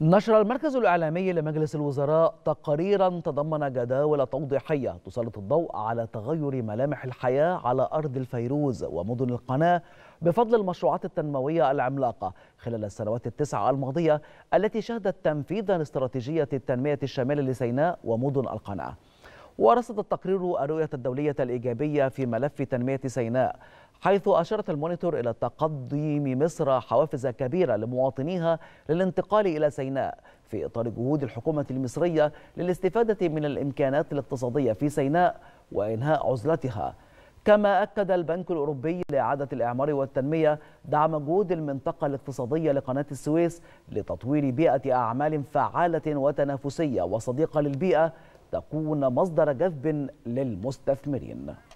نشر المركز الإعلامي لمجلس الوزراء تقريرا تضمن جداول توضيحية تسلط الضوء على تغير ملامح الحياة على أرض الفيروز ومدن القناة بفضل المشروعات التنموية العملاقة خلال السنوات التسعة الماضية التي شهدت تنفيذا لاستراتيجية التنمية الشاملة لسيناء ومدن القناة ورصد التقرير الرؤية الدولية الإيجابية في ملف تنمية سيناء حيث أشارت المونيتور إلى تقدم مصر حوافز كبيرة لمواطنيها للانتقال إلى سيناء في إطار جهود الحكومة المصرية للاستفادة من الإمكانات الاقتصادية في سيناء وإنهاء عزلتها كما أكد البنك الأوروبي لإعادة الإعمار والتنمية دعم جهود المنطقة الاقتصادية لقناة السويس لتطوير بيئة أعمال فعالة وتنافسية وصديقة للبيئة تكون مصدر جذب للمستثمرين